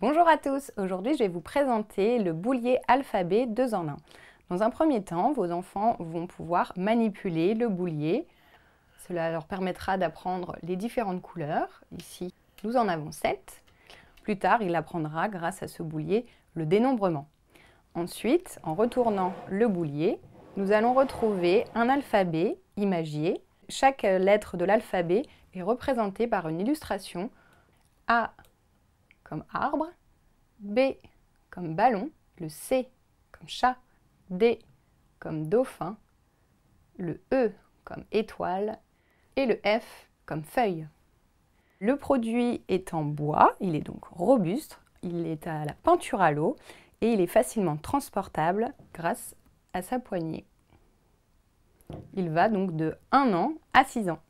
Bonjour à tous, aujourd'hui je vais vous présenter le boulier alphabet 2 en 1. Dans un premier temps, vos enfants vont pouvoir manipuler le boulier. Cela leur permettra d'apprendre les différentes couleurs. Ici, nous en avons 7. Plus tard, il apprendra grâce à ce boulier le dénombrement. Ensuite, en retournant le boulier, nous allons retrouver un alphabet imagier. Chaque lettre de l'alphabet est représentée par une illustration A comme arbre, B comme ballon, le C comme chat, D comme dauphin, le E comme étoile et le F comme feuille. Le produit est en bois, il est donc robuste, il est à la peinture à l'eau et il est facilement transportable grâce à sa poignée. Il va donc de 1 an à 6 ans.